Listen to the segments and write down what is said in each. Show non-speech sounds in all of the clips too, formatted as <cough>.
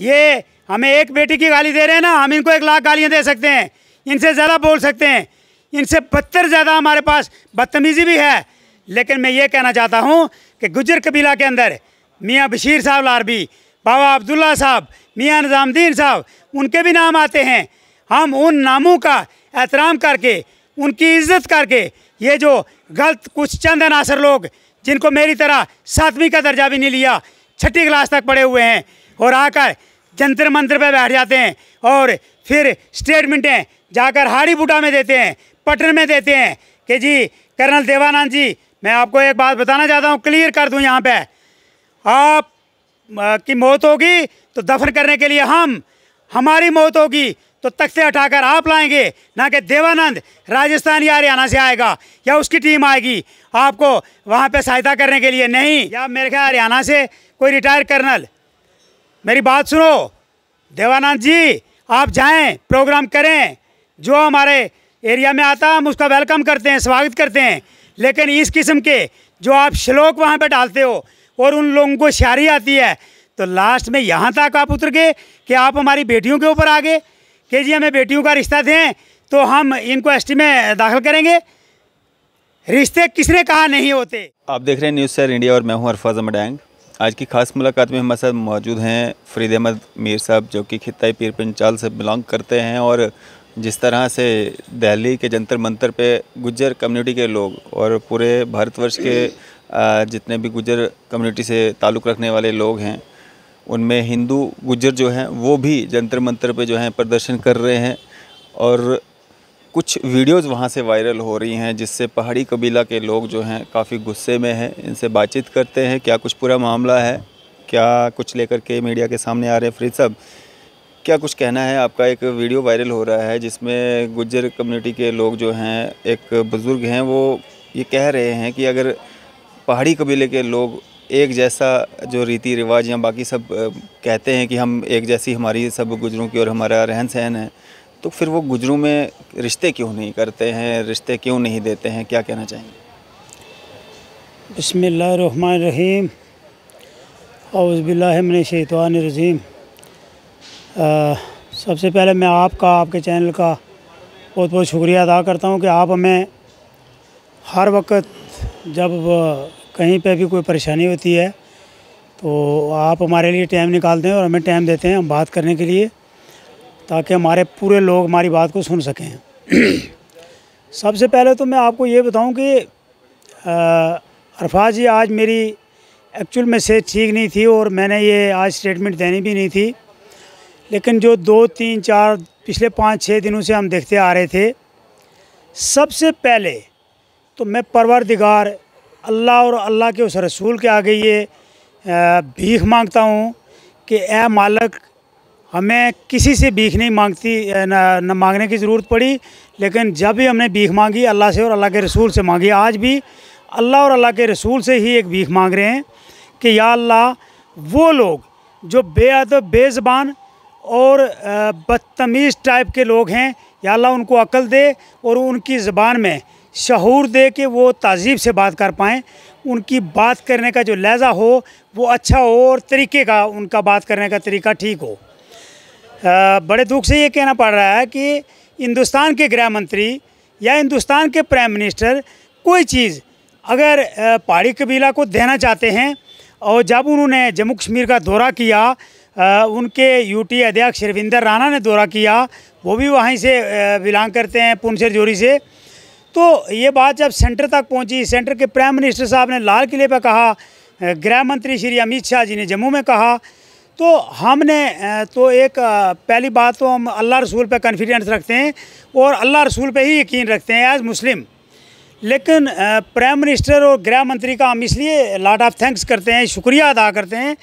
ये हमें एक बेटी की गाली दे रहे हैं ना हम इनको एक लाख गालियाँ दे सकते हैं इनसे ज़्यादा बोल सकते हैं इनसे बदतर ज़्यादा हमारे पास बदतमीज़ी भी है लेकिन मैं ये कहना चाहता हूँ कि गुजर कबीला के अंदर मियाँ बशीर साहब लारबी बाबा अब्दुल्ला साहब मियाँ निज़ामद्दीन साहब उनके भी नाम आते हैं हम उन नामों का एहतराम करके उनकी इज्जत करके ये जो गलत कुछ चंद अनासर लोग जिनको मेरी तरह सातवीं का दर्जा भी नहीं लिया छठी क्लास तक पढ़े हुए हैं और आकर जंतर मंत्र पे बैठ जाते हैं और फिर स्टेटमेंटें जाकर हाड़ी बूटा में देते हैं पटन में देते हैं कि जी कर्नल देवानंद जी मैं आपको एक बात बताना चाहता हूँ क्लियर कर दूँ यहाँ पे आप आ, की मौत होगी तो दफन करने के लिए हम हमारी मौत होगी तो तख्ते हटाकर आप लाएंगे ना कि देवानंद राजस्थान या हरियाणा से आएगा या उसकी टीम आएगी आपको वहाँ पे सहायता करने के लिए नहीं या मेरे ख्याल हरियाणा से कोई रिटायर कर्नल मेरी बात सुनो देवानंद जी आप जाएं प्रोग्राम करें जो हमारे एरिया में आता है हम उसका वेलकम करते हैं स्वागत करते हैं लेकिन इस किस्म के जो आप श्लोक वहाँ पर डालते हो और उन लोगों को शारी आती है तो लास्ट में यहाँ तक आप उतर गए कि आप हमारी बेटियों के ऊपर आ गए कि जी हमें बेटियों का रिश्ता दें तो हम इनको एस में दाखिल करेंगे रिश्ते किसने कहा नहीं होते आप देख रहे हैं न्यूज़ सर इंडिया और मैं हूँ अरफाज अमडैंग आज की खास मुलाकात में हमारे साथ मौजूद हैं फरीद अहमद मीर साहब जो कि खिताई पीर पंचाल से बिलोंग करते हैं और जिस तरह से दिल्ली के जंतर मंतर पे गुजर कम्युनिटी के लोग और पूरे भारतवर्ष के जितने भी गुजर कम्युनिटी से ताल्लुक़ रखने वाले लोग हैं उनमें हिंदू गुजर जो हैं वो भी जंतर मंतर पे जो हैं प्रदर्शन कर रहे हैं और कुछ वीडियोस वहाँ से वायरल हो रही हैं जिससे पहाड़ी कबीला के लोग जो हैं काफ़ी गुस्से में हैं इनसे बातचीत करते हैं क्या कुछ पूरा मामला है क्या कुछ लेकर के मीडिया के सामने आ रहे हैं फरीद साहब क्या कुछ कहना है आपका एक वीडियो वायरल हो रहा है जिसमें गुजर कम्युनिटी के लोग जो हैं एक बुज़ुर्ग हैं वो ये कह रहे हैं कि अगर पहाड़ी कबीले के लोग एक जैसा जो रीति रिवाज या बाकी सब कहते हैं कि हम एक जैसी हमारी सब गुजरों की और हमारा रहन सहन है तो फिर वो गुजरू में रिश्ते क्यों नहीं करते हैं रिश्ते क्यों नहीं देते हैं क्या कहना चाहेंगे बसमीम अवज़बिल्लामन शैतान रज़ीम सबसे पहले मैं आपका आपके चैनल का बहुत बहुत शुक्रिया अदा करता हूँ कि आप हमें हर वक्त जब कहीं पे भी कोई परेशानी होती है तो आप हमारे लिए टाइम निकालते हैं और हमें टाइम देते हैं हम बात करने के लिए ताकि हमारे पूरे लोग हमारी बात को सुन सकें <clears throat> सबसे पहले तो मैं आपको ये बताऊं कि अरफाज जी आज मेरी एक्चुअल में सेहत ठीक नहीं थी और मैंने ये आज स्टेटमेंट देनी भी नहीं थी लेकिन जो दो तीन चार पिछले पाँच छः दिनों से हम देखते आ रहे थे सबसे पहले तो मैं परवरदिगार अल्लाह और अल्लाह के उस रसूल के आगे ये भीख मांगता हूँ कि ए मालक हमें किसी से भीख नहीं मांगती न, न मांगने की ज़रूरत पड़ी लेकिन जब भी हमने भीख मांगी अल्लाह से और अल्लाह के रसूल से मांगी आज भी अल्लाह और अल्लाह के रसूल से ही एक भीख मांग रहे हैं कि या अल्लाह वो लोग जो बेअद बेज़बान और बदतमीज़ टाइप के लोग हैं या अल्लाह उनको अकल दे और उनकी ज़बान में शहूर दे के वो तहजीब से बात कर पाएँ उनकी बात करने का जो लहजा हो वो अच्छा हो और तरीके का उनका बात करने का तरीका ठीक हो बड़े दुख से ये कहना पड़ रहा है कि हिंदुस्तान के गृह मंत्री या हिंदुस्तान के प्राइम मिनिस्टर कोई चीज़ अगर पहाड़ी कबीला को देना चाहते हैं और जब उन्होंने जम्मू कश्मीर का दौरा किया उनके यूटी अध्यक्ष रविंदर राणा ने दौरा किया वो भी वहीं से बिलोंग करते हैं पुनसर जोरी से तो ये बात जब सेंटर तक पहुंची सेंटर के प्राइम मिनिस्टर साहब ने लाल किले पर कहा गृह मंत्री श्री अमित शाह जी ने जम्मू में कहा तो हमने तो एक पहली बात तो हम अल्लाह रसूल पे कॉन्फिडेंस रखते हैं और अल्लाह रसूल पे ही यकीन रखते हैं एज़ मुस्लिम लेकिन प्राइम मिनिस्टर और गृह मंत्री का हम इसलिए लाड ऑफ थैंक्स करते हैं शुक्रिया अदा करते हैं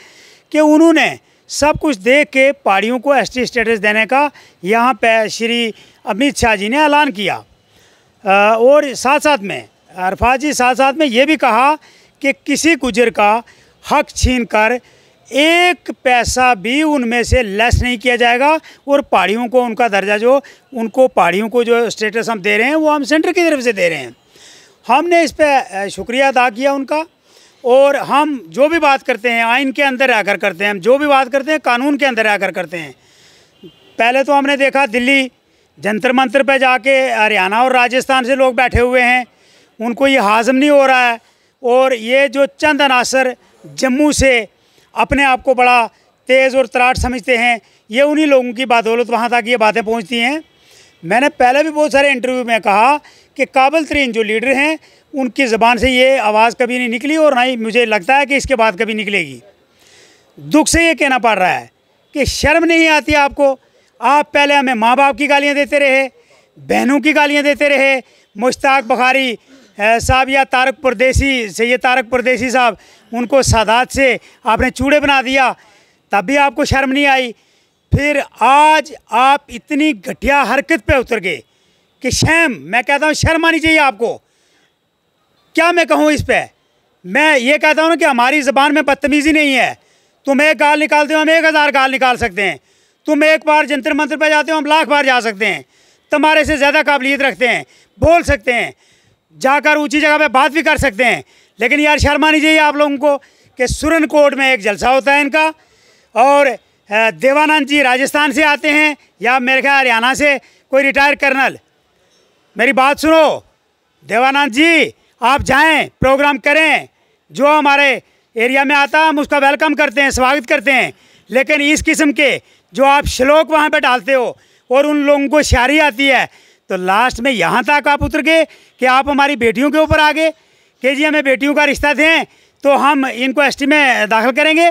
कि उन्होंने सब कुछ देख के पहाड़ियों को एस टी स्टेटस देने का यहाँ पे श्री अमित शाह जी ने ऐलान किया और साथ साथ में अरफात जी साथ साथ में ये भी कहा कि किसी गुजर का हक छीन कर एक पैसा भी उनमें से लेस नहीं किया जाएगा और पहाड़ियों को उनका दर्जा जो उनको पहाड़ियों को जो स्टेटस हम दे रहे हैं वो हम सेंटर की तरफ से दे रहे हैं हमने इस पर शुक्रिया अदा किया उनका और हम जो भी बात करते हैं आइन के अंदर आकर करते हैं हम जो भी बात करते हैं कानून के अंदर आकर करते हैं पहले तो हमने देखा दिल्ली जंतर मंतर पर जाके हरियाणा और राजस्थान से लोग बैठे हुए हैं उनको ये हाजम नहीं हो रहा है और ये जो चंद अनासर जम्मू से अपने आप को बड़ा तेज़ और तराट समझते हैं ये उन्हीं लोगों की बदौलत वहाँ तक ये बातें पहुँचती हैं मैंने पहले भी बहुत सारे इंटरव्यू में कहा कि काबिल तरीन जो लीडर हैं उनकी ज़बान से ये आवाज़ कभी नहीं निकली और ना ही मुझे लगता है कि इसके बाद कभी निकलेगी दुख से ये कहना पड़ रहा है कि शर्म नहीं आती आपको आप पहले हमें माँ बाप की गालियाँ देते रहे बहनों की गालियाँ देते रहे मुश्ताक बखारी साहब या तारक परदेसी सैद तारक परदेसी साहब उनको सादात से आपने चूड़े बना दिया तब भी आपको शर्म नहीं आई फिर आज आप इतनी घटिया हरकत पे उतर गए कि शैम मैं कहता हूँ शर्म आनी चाहिए आपको क्या मैं कहूँ इस पर मैं ये कहता हूँ ना कि हमारी ज़बान में बदतमीज़ी नहीं है तुम एक गाल निकालते हो हम एक हज़ार गाल निकाल सकते हैं तुम एक बार जंतर मंत्र पर जाते हो हम लाख बार जा सकते हैं तुम्हारे से ज़्यादा काबिलियत रखते हैं बोल सकते हैं जाकर ऊँची जगह पर बात भी कर सकते हैं लेकिन यार शर्मा नहीं चाहिए आप लोगों को कि सुरन कोर्ट में एक जलसा होता है इनका और देवानंद जी राजस्थान से आते हैं या मेरे ख्याल हरियाणा से कोई रिटायर कर्नल मेरी बात सुनो देवानंद जी आप जाएं प्रोग्राम करें जो हमारे एरिया में आता हम उसका वेलकम करते हैं स्वागत करते हैं लेकिन इस किस्म के जो आप श्लोक वहाँ पर डालते हो और उन लोगों को शारी आती है तो लास्ट में यहाँ तक आप उतर गए कि आप हमारी बेटियों के ऊपर आ गए कि जी हमें बेटियों का रिश्ता दें तो हम इनको एस में दाखिल करेंगे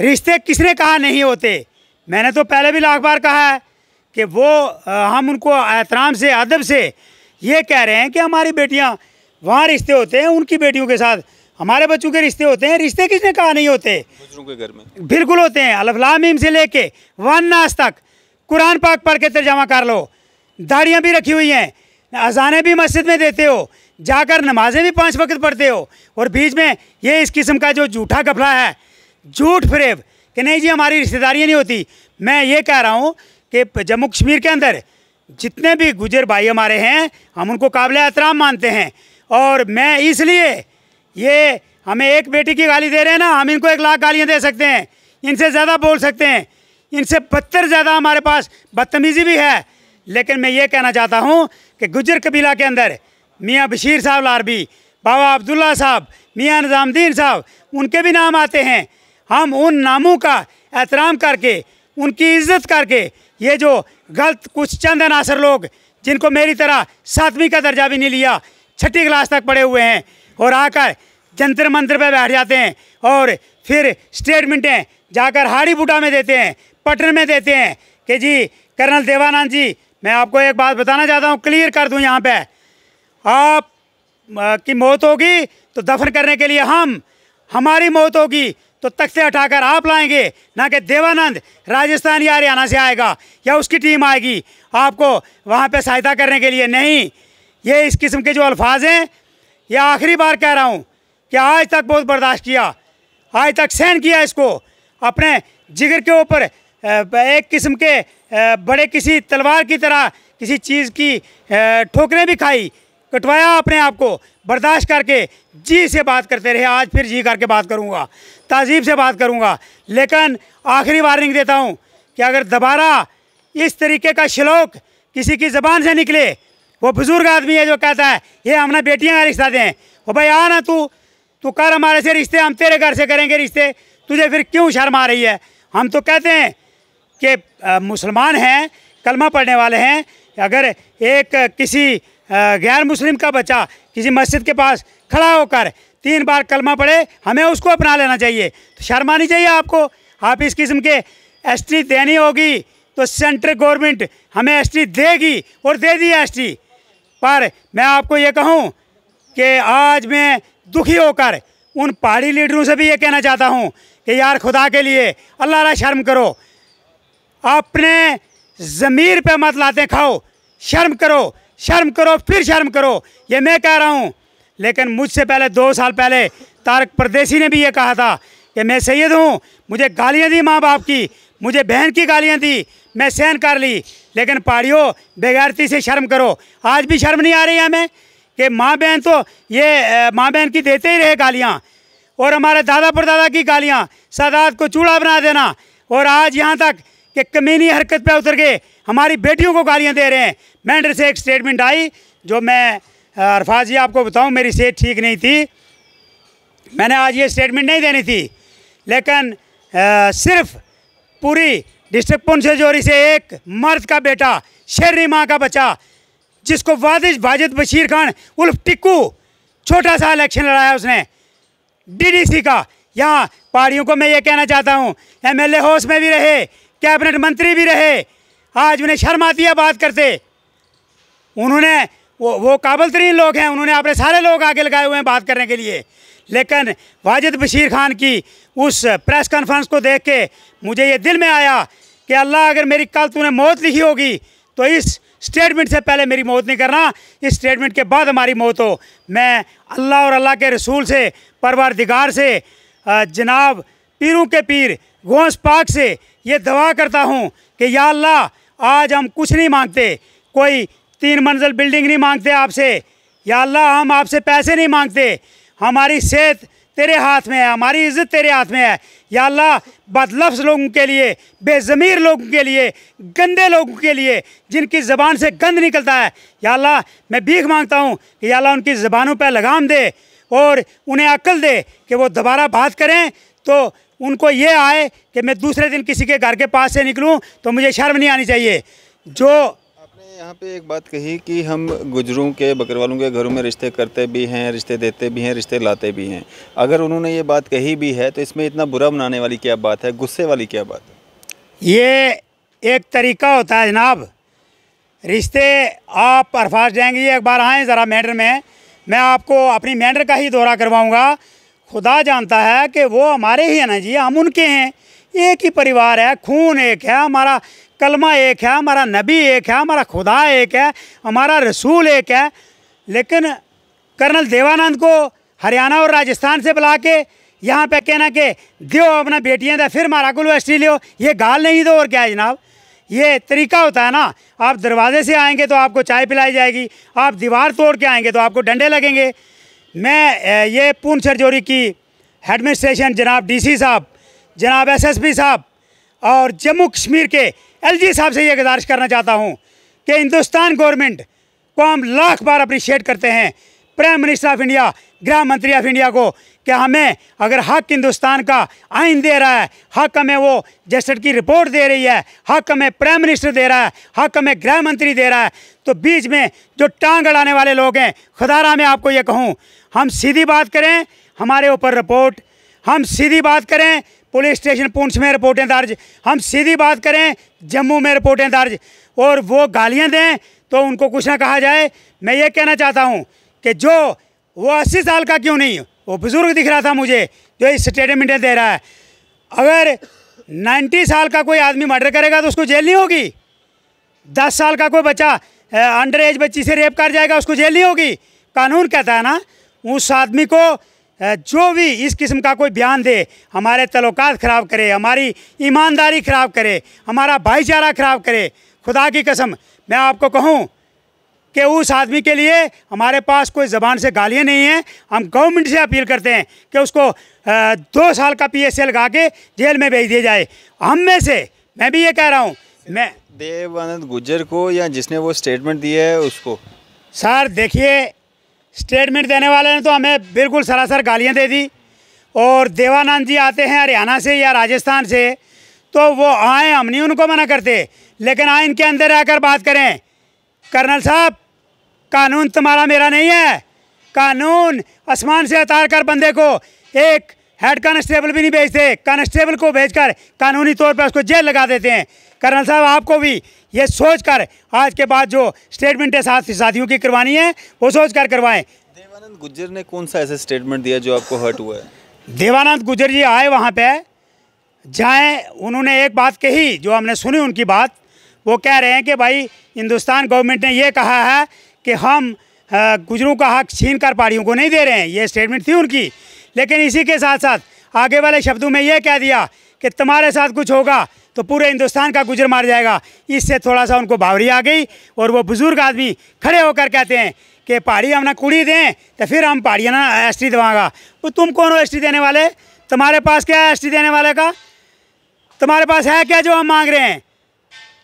रिश्ते किसने कहा नहीं होते मैंने तो पहले भी लाख बार कहा है कि वो हम उनको एहतराम से अदब से ये कह रहे हैं कि हमारी बेटियां वहाँ रिश्ते होते हैं उनकी बेटियों के साथ हमारे बच्चों के रिश्ते होते हैं रिश्ते किसने कहा नहीं होते के घर में बिल्कुल होते हैं अलफलामीम से लेके वन नाश तक कुरान पाक पढ़ के तर्जमा कर लो दाढ़ियाँ भी रखी हुई हैं अजाने भी मस्जिद में देते हो जाकर नमाजें भी पाँच वक्त पढ़ते हो और बीच में ये इस किस्म का जो झूठा कपड़ा है झूठ फ्रेब कि नहीं जी हमारी रिश्तेदारियाँ नहीं होती मैं ये कह रहा हूँ कि जम्मू कश्मीर के अंदर जितने भी गुजर भाई हमारे हैं हम उनको काबिल एहतराम मानते हैं और मैं इसलिए ये हमें एक बेटी की गाली दे रहे हैं ना हम इनको एक लाख गालियाँ दे सकते हैं इनसे ज़्यादा बोल सकते हैं इनसे बदतर ज़्यादा हमारे पास बदतमीज़ी भी है लेकिन मैं ये कहना चाहता हूँ कि गुजर कबीला के अंदर मियाँ बशीर साहब लारबी बाबा अब्दुल्ला साहब मियाँ निज़ामद्दीन साहब उनके भी नाम आते हैं हम उन नामों का एहतराम करके उनकी इज्जत करके ये जो गलत कुछ चंद अनासर लोग जिनको मेरी तरह सातवीं का दर्जा भी नहीं लिया छठी क्लास तक पढ़े हुए हैं और आकर जंतर मंत्र पर बैठ जाते हैं और फिर स्टेटमेंटें जाकर हाड़ी बूटा में देते हैं पटन में देते हैं कि जी कर्नल देवानंद जी मैं आपको एक बात बताना चाहता हूँ क्लियर कर दूँ यहाँ पर आप की मौत होगी तो दफन करने के लिए हम हमारी मौत होगी तो तख्ते हटाकर आप लाएंगे ना कि देवानंद राजस्थान या हरियाणा से आएगा या उसकी टीम आएगी आपको वहाँ पे सहायता करने के लिए नहीं ये इस किस्म के जो अल्फाज हैं ये आखिरी बार कह रहा हूँ कि आज तक बहुत बर्दाश्त किया आज तक सहन किया इसको अपने जिगर के ऊपर एक किस्म के बड़े किसी तलवार की तरह किसी चीज़ की ठोकरें भी खाई कटवाया अपने आप को बर्दाश्त करके जी से बात करते रहे आज फिर जी करके बात करूँगा तहजीब से बात करूँगा लेकिन आखिरी वार्निंग देता हूँ कि अगर दोबारा इस तरीके का श्लोक किसी की ज़बान से निकले वो बुज़ुर्ग आदमी है जो कहता है ये हमने बेटियाँ का रिश्ता दें वो भाई आ हाँ ना तू तू कर हमारे से रिश्ते हम तेरे घर से करेंगे रिश्ते तुझे फिर क्यों शर्म आ रही है हम तो कहते हैं कि मुसलमान हैं कलमा पढ़ने वाले हैं अगर एक किसी गैर मुस्लिम का बच्चा किसी मस्जिद के पास खड़ा होकर तीन बार कलमा पढ़े हमें उसको अपना लेना चाहिए तो शर्म आनी चाहिए आपको आप इस किस्म के एस देनी होगी तो सेंट्रल गवर्नमेंट हमें एस देगी और दे दी एस पर मैं आपको ये कहूँ कि आज मैं दुखी होकर उन पहाड़ी लीडरों से भी ये कहना चाहता हूँ कि यार खुदा के लिए अल्लाह ला शर्म करो अपने ज़मीर पे मत लाते खाओ शर्म करो शर्म करो फिर शर्म करो ये मैं कह रहा हूँ लेकिन मुझसे पहले दो साल पहले तारक परदेसी ने भी ये कहा था कि मैं सैयद हूँ मुझे गालियाँ दी माँ बाप की मुझे बहन की गालियाँ दी मैं सहन कर ली लेकिन पहाड़ियों बेगैरती से शर्म करो आज भी शर्म नहीं आ रही हमें कि माँ बहन तो ये माँ बहन की देते ही रहे गालियाँ और हमारे दादा परदादा की गालियाँ सादात को चूड़ा बना देना और आज यहाँ तक कि कमीनी हरकत पर उतर गए हमारी बेटियों को गालियाँ दे रहे हैं मैंडर से एक स्टेटमेंट आई जो मैं अरफाज जी आपको बताऊँ मेरी सेहत ठीक नहीं थी मैंने आज ये स्टेटमेंट नहीं देनी थी लेकिन आ, सिर्फ पूरी डिस्ट्रिक्ट पुन से जोरी से एक मर्द का बेटा शेरनी माँ का बच्चा जिसको वाजिज वाजिद बशीर खान उल्फ टिक्कू छोटा सा इलेक्शन लड़ाया उसने डीडीसी का यहाँ पहाड़ियों को मैं ये कहना चाहता हूँ एमएलए हाउस में भी रहे कैबिनेट मंत्री भी रहे आज उन्हें शर्म आती है बात करते उन्होंने वो वो काबल तरीन लोग हैं उन्होंने अपने सारे लोग आगे लगाए हुए हैं बात करने के लिए लेकिन वाजिद बशीर खान की उस प्रेस कॉन्फ्रेंस को देख के मुझे ये दिल में आया कि अल्लाह अगर मेरी कल तूने मौत लिखी होगी तो इस स्टेटमेंट से पहले मेरी मौत नहीं करना इस स्टेटमेंट के बाद हमारी मौत हो मैं अल्लाह और अल्लाह के रसूल से परवरदिगार से जनाब पीरों के पीर गौस पाक से ये दवा करता हूँ कि या अल्लाह आज हम कुछ नहीं मांगते कोई तीन मंजिल बिल्डिंग नहीं मांगते आपसे या अल्लाह हम आपसे पैसे नहीं मांगते हमारी सेहत तेरे हाथ में है हमारी इज्जत तेरे हाथ में है या अल्लाह बदलफ्स लोगों के लिए बेज़मीर लोगों के लिए गंदे लोगों के लिए जिनकी ज़बान से गंद निकलता है या अल्लाह मैं भीख मांगता हूँ कि या अल्लाह उनकी ज़बानों पर लगाम दे और उन्हें अक्ल दे कि वो दोबारा बात करें तो उनको ये आए कि मैं दूसरे दिन किसी के घर के पास से निकलूँ तो मुझे शर्म नहीं आनी चाहिए जो आपने यहाँ पे एक बात कही कि हम गुजरों के बकरवालों के घरों में रिश्ते करते भी हैं रिश्ते देते भी हैं रिश्ते लाते भी हैं अगर उन्होंने ये बात कही भी है तो इसमें इतना बुरा बनाने वाली क्या बात है गुस्से वाली क्या बात है ये एक तरीका होता है जनाब रिश्ते आप अरफाज जाएंगे एक बार आएँ ज़रा मैंडर में मैं आपको अपनी मैंडर का ही दौरा करवाऊँगा खुदा जानता है कि वो हमारे ही हैं ना जी हम उनके हैं एक ही परिवार है खून एक है हमारा कलमा एक है हमारा नबी एक है हमारा खुदा एक है हमारा रसूल एक है लेकिन कर्नल देवानंद को हरियाणा और राजस्थान से बुला के यहाँ पे कहना कि दियो अपना बेटियाँ दें फिर मारा गुल वस्ट्री लियो ये गाल नहीं दो तो और क्या है जनाब ये तरीका होता है ना आप दरवाजे से आएंगे तो आपको चाय पिलाई जाएगी आप दीवार तोड़ के आएंगे तो आपको डंडे लगेंगे मैं ये पून सरजोरी की एडमिनिस्ट्रेशन जनाब डीसी साहब जनाब एसएसपी साहब और जम्मू कश्मीर के एलजी साहब से ये गुजारिश करना चाहता हूँ कि हिंदुस्तान गवर्नमेंट को हम लाख बार अप्रिशिएट करते हैं प्राइम मिनिस्टर ऑफ इंडिया गृह मंत्री ऑफ इंडिया को कि हमें अगर हक हिंदुस्तान का आइन दे रहा है हक हमें वो जैसे की रिपोर्ट दे रही है हक हमें प्राइम मिनिस्टर दे रहा है हक हमें गृह मंत्री दे रहा है तो बीच में जो टांग अड़ाने वाले लोग हैं खुदारा मैं आपको ये कहूँ हम सीधी बात करें हमारे ऊपर रिपोर्ट हम सीधी बात करें पुलिस स्टेशन पुंछ में रिपोर्टें दर्ज हम सीधी बात करें जम्मू में रिपोर्टें दर्ज और वो गालियाँ दें तो उनको कुछ ना कहा जाए मैं ये कहना चाहता हूँ कि जो वो अस्सी साल का क्यों नहीं वो बुज़ुर्ग दिख रहा था मुझे जो इस स्टेटमेंट दे रहा है अगर 90 साल का कोई आदमी मर्डर करेगा तो उसको जेल नहीं होगी 10 साल का कोई बच्चा अंडर एज बच्ची से रेप कर जाएगा उसको जेल नहीं होगी कानून कहता है ना उस आदमी को जो भी इस किस्म का कोई बयान दे हमारे तलुकात ख़राब करे हमारी ईमानदारी ख़राब करे हमारा भाईचारा ख़राब करे खुदा की कसम मैं आपको कहूँ कि उस आदमी के लिए हमारे पास कोई ज़बान से गालियाँ नहीं हैं हम गवर्नमेंट से अपील करते हैं कि उसको दो साल का पी एस लगा के जेल में भेज दिया जाए हम में से मैं भी ये कह रहा हूँ मैं देवानंद गुजर को या जिसने वो स्टेटमेंट दिया है उसको सर देखिए स्टेटमेंट देने वाले ने तो हमें बिल्कुल सरासर गालियाँ दे दी और देवानंद जी आते हैं हरियाणा से या राजस्थान से तो वो आए हम नहीं उनको मना करते लेकिन आए इनके अंदर आकर बात करें कर्नल साहब कानून तुम्हारा मेरा नहीं है कानून आसमान से उतार कर बंदे को एक हेड कांस्टेबल भी नहीं भेजते कांस्टेबल को भेजकर कानूनी तौर पर उसको जेल लगा देते हैं कर्नल साहब आपको भी ये सोच कर आज के बाद जो स्टेटमेंट है साथ साथियों की करवानी है वो सोच कर करवाएं देवानंद गुजर ने कौन सा ऐसा स्टेटमेंट दिया जो आपको हर्ट हुआ है देवानंद गुजर जी आए वहाँ पे जाए उन्होंने एक बात कही जो हमने सुनी उनकी बात वो कह रहे हैं कि भाई हिंदुस्तान गवर्नमेंट ने ये कहा है कि हम गुजरों का हक छीन कर पहाड़ियों को नहीं दे रहे हैं ये स्टेटमेंट थी उनकी लेकिन इसी के साथ साथ आगे वाले शब्दों में ये कह दिया कि तुम्हारे साथ कुछ होगा तो पूरे हिंदुस्तान का गुजर मार जाएगा इससे थोड़ा सा उनको बावरी आ गई और वो बुज़ुर्ग आदमी खड़े होकर कहते हैं कि पहाड़ी हम ना कुड़ी दें तो फिर हम पहाड़ियाँ ना एस टी दवाएगा वो तुम कौन हो एस टी देने वाले तुम्हारे पास क्या है एस टी देने वाले का तुम्हारे पास है क्या जो हम मांग रहे हैं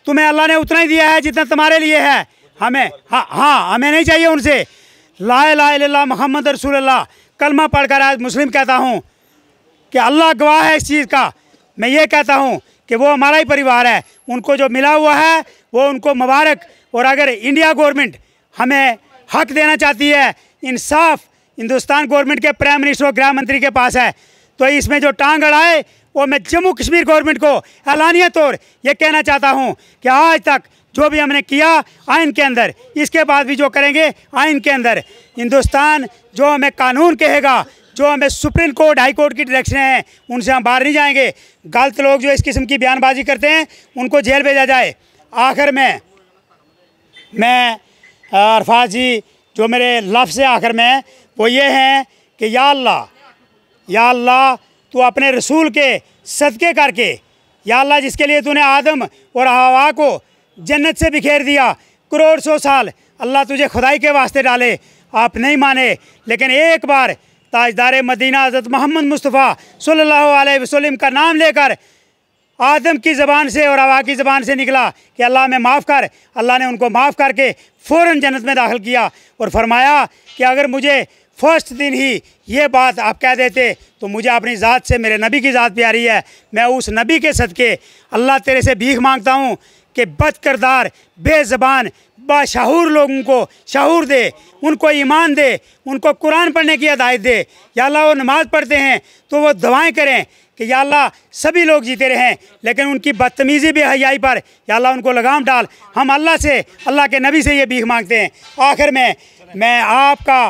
तुम्हें अल्लाह ने उतना ही दिया है जितना तुम्हारे लिए है हमें हाँ हाँ हमें नहीं चाहिए उनसे ला ला मोहम्मद रसूलुल्लाह कलमा पढ़कर आज मुस्लिम कहता हूँ कि अल्लाह गवाह है इस चीज़ का मैं ये कहता हूँ कि वो हमारा ही परिवार है उनको जो मिला हुआ है वो उनको मुबारक और अगर इंडिया गवर्नमेंट हमें हक देना चाहती है इंसाफ हिंदुस्तान गवर्नमेंट के प्राइम मिनिस्टर और गृह मंत्री के पास है तो इसमें जो टांग अड़ाए वो मैं जम्मू कश्मीर गवर्नमेंट को ऐलानिया तौर ये कहना चाहता हूँ कि आज तक जो भी हमने किया आइन के अंदर इसके बाद भी जो करेंगे आइन के अंदर हिंदुस्तान जो हमें कानून कहेगा जो हमें सुप्रीम कोर्ट हाई कोर्ट की डायरेक्शन है उनसे हम बाहर नहीं जाएंगे गलत लोग जो इस किस्म की बयानबाजी करते हैं उनको जेल भेजा जाए आखिर में मैं अरफाज जी जो मेरे लफ्ज़ हैं आखिर में वो ये हैं कि या अल्लाह या अल्लाह अपने रसूल के सदक़े करके या अल्लाह जिसके लिए तूने आदम और हवा को जन्नत से बिखेर दिया करोड़ सौ साल अल्लाह तुझे खुदाई के वास्ते डाले आप नहीं माने लेकिन एक बार ताजदार मदीना हज़रत मोहम्मद मुस्तफ़ा सल्लल्लाहु अलैहि वसल्लम का नाम लेकर आदम की ज़बान से और हवा की ज़बान से निकला कि अल्लाह में माफ़ कर अल्लाह ने उनको माफ़ करके फ़ौर जन्नत में दाखिल किया और फरमाया कि अगर मुझे फर्स्ट दिन ही ये बात आप कह देते तो मुझे अपनी ज़ात से मेरे नबी की ज़ात प्यारी है मैं उस नबी के सदक़े अल्लाह तेरे से भीख मांगता हूँ कि बद करदार बेज़बान बाशहूर लोगों को शहूर दे उनको ईमान दे उनको कुरान पढ़ने की हदायत दे या वो नमाज़ पढ़ते हैं तो वो दुआएँ करें कि या अल्लाह सभी लोग जीते रहें लेकिन उनकी बदतमीज़ी भी हयाई पर या उनको लगाम डाल हम अल्लाह से अल्लाह के नबी से ये भीख मांगते हैं आखिर में मैं आपका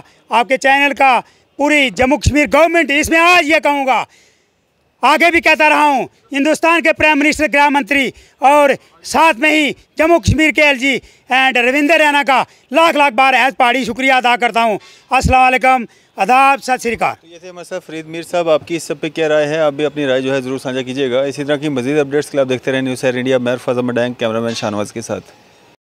आपके चैनल का पूरी जम्मू कश्मीर गवर्नमेंट इसमें आज ये कहूँगा आगे भी कहता रहा हूँ हिंदुस्तान के प्राइम मिनिस्टर गृह मंत्री और साथ में ही जम्मू कश्मीर के एलजी एंड रविंदर रैना का लाख लाख बार एज पहाड़ी शुक्रिया अदा करता हूँ असलम अदाब सत श्रीकार तो जैसे हमारे साथ फरीद मीर साहब आपकी इस सब पे क्या राय है आप भी अपनी राय जो है ज़रूर साझा कीजिएगा इसी तरह की मजीद अपडेट्स के लिए आप देखते रहे न्यूज़ एयर इंडिया मैर फजम डैंग कैमरामैन शाहनवाज के साथ